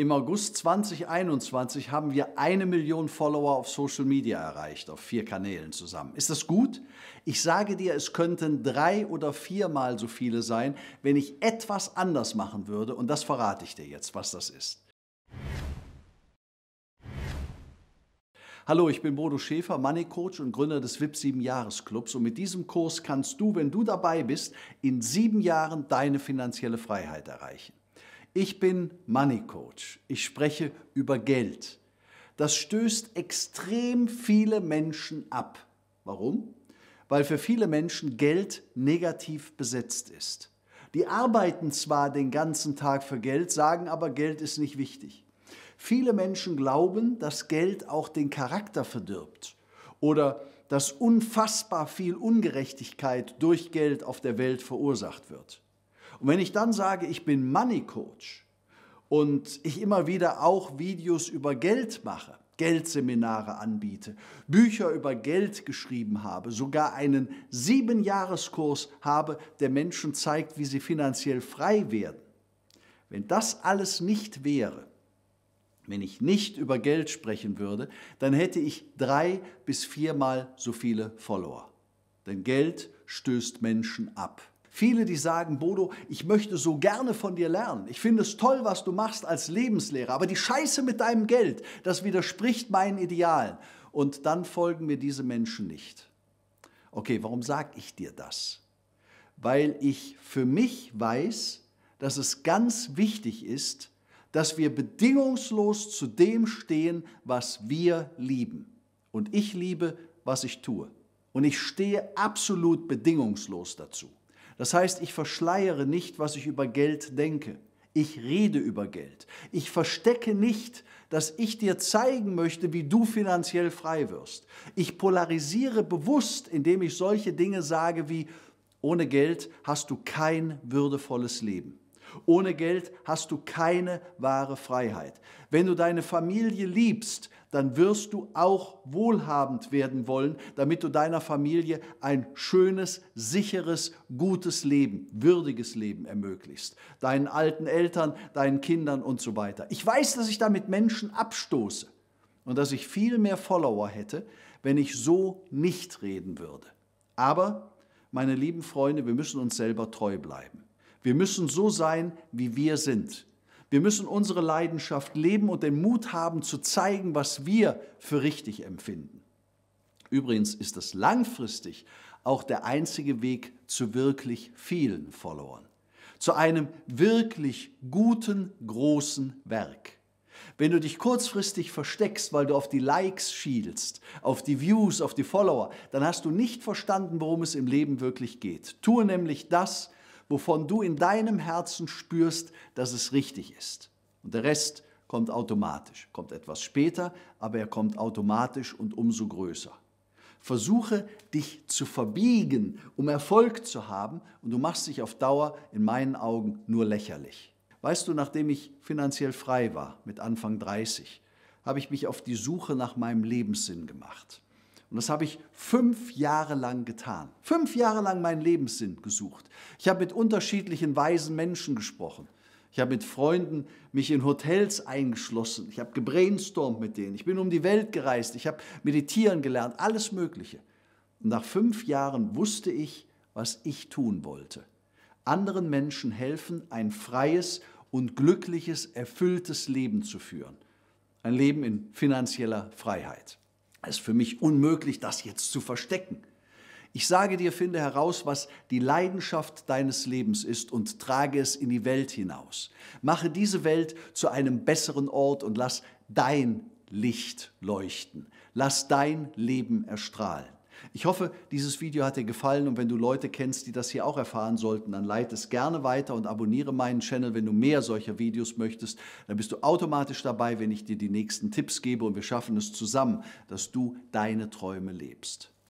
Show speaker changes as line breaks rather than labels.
Im August 2021 haben wir eine Million Follower auf Social Media erreicht, auf vier Kanälen zusammen. Ist das gut? Ich sage dir, es könnten drei oder viermal so viele sein, wenn ich etwas anders machen würde. Und das verrate ich dir jetzt, was das ist. Hallo, ich bin Bodo Schäfer, Money Coach und Gründer des VIP 7 Jahres Clubs und mit diesem Kurs kannst du, wenn du dabei bist, in sieben Jahren deine finanzielle Freiheit erreichen. Ich bin Money Coach. Ich spreche über Geld. Das stößt extrem viele Menschen ab. Warum? Weil für viele Menschen Geld negativ besetzt ist. Die arbeiten zwar den ganzen Tag für Geld, sagen aber, Geld ist nicht wichtig. Viele Menschen glauben, dass Geld auch den Charakter verdirbt oder dass unfassbar viel Ungerechtigkeit durch Geld auf der Welt verursacht wird. Und wenn ich dann sage, ich bin Money Coach und ich immer wieder auch Videos über Geld mache, Geldseminare anbiete, Bücher über Geld geschrieben habe, sogar einen Siebenjahreskurs habe, der Menschen zeigt, wie sie finanziell frei werden. Wenn das alles nicht wäre, wenn ich nicht über Geld sprechen würde, dann hätte ich drei bis viermal so viele Follower. Denn Geld stößt Menschen ab. Viele, die sagen, Bodo, ich möchte so gerne von dir lernen. Ich finde es toll, was du machst als Lebenslehrer, aber die Scheiße mit deinem Geld, das widerspricht meinen Idealen. Und dann folgen mir diese Menschen nicht. Okay, warum sage ich dir das? Weil ich für mich weiß, dass es ganz wichtig ist, dass wir bedingungslos zu dem stehen, was wir lieben. Und ich liebe, was ich tue. Und ich stehe absolut bedingungslos dazu. Das heißt, ich verschleiere nicht, was ich über Geld denke. Ich rede über Geld. Ich verstecke nicht, dass ich dir zeigen möchte, wie du finanziell frei wirst. Ich polarisiere bewusst, indem ich solche Dinge sage wie, ohne Geld hast du kein würdevolles Leben. Ohne Geld hast du keine wahre Freiheit. Wenn du deine Familie liebst, dann wirst du auch wohlhabend werden wollen, damit du deiner Familie ein schönes, sicheres, gutes Leben, würdiges Leben ermöglichst. Deinen alten Eltern, deinen Kindern und so weiter. Ich weiß, dass ich damit Menschen abstoße und dass ich viel mehr Follower hätte, wenn ich so nicht reden würde. Aber, meine lieben Freunde, wir müssen uns selber treu bleiben. Wir müssen so sein, wie wir sind. Wir müssen unsere Leidenschaft leben und den Mut haben zu zeigen, was wir für richtig empfinden. Übrigens ist das langfristig auch der einzige Weg zu wirklich vielen Followern, zu einem wirklich guten, großen Werk. Wenn du dich kurzfristig versteckst, weil du auf die Likes schielst, auf die Views, auf die Follower, dann hast du nicht verstanden, worum es im Leben wirklich geht. Tue nämlich das, wovon du in deinem Herzen spürst, dass es richtig ist. Und der Rest kommt automatisch, kommt etwas später, aber er kommt automatisch und umso größer. Versuche dich zu verbiegen, um Erfolg zu haben, und du machst dich auf Dauer in meinen Augen nur lächerlich. Weißt du, nachdem ich finanziell frei war, mit Anfang 30, habe ich mich auf die Suche nach meinem Lebenssinn gemacht. Und das habe ich fünf Jahre lang getan. Fünf Jahre lang meinen Lebenssinn gesucht. Ich habe mit unterschiedlichen weisen Menschen gesprochen. Ich habe mit Freunden mich in Hotels eingeschlossen. Ich habe gebrainstormt mit denen. Ich bin um die Welt gereist. Ich habe meditieren gelernt. Alles Mögliche. Und nach fünf Jahren wusste ich, was ich tun wollte. Anderen Menschen helfen, ein freies und glückliches, erfülltes Leben zu führen. Ein Leben in finanzieller Freiheit. Es ist für mich unmöglich, das jetzt zu verstecken. Ich sage dir, finde heraus, was die Leidenschaft deines Lebens ist und trage es in die Welt hinaus. Mache diese Welt zu einem besseren Ort und lass dein Licht leuchten. Lass dein Leben erstrahlen. Ich hoffe, dieses Video hat dir gefallen und wenn du Leute kennst, die das hier auch erfahren sollten, dann leite es gerne weiter und abonniere meinen Channel, wenn du mehr solcher Videos möchtest. Dann bist du automatisch dabei, wenn ich dir die nächsten Tipps gebe und wir schaffen es zusammen, dass du deine Träume lebst.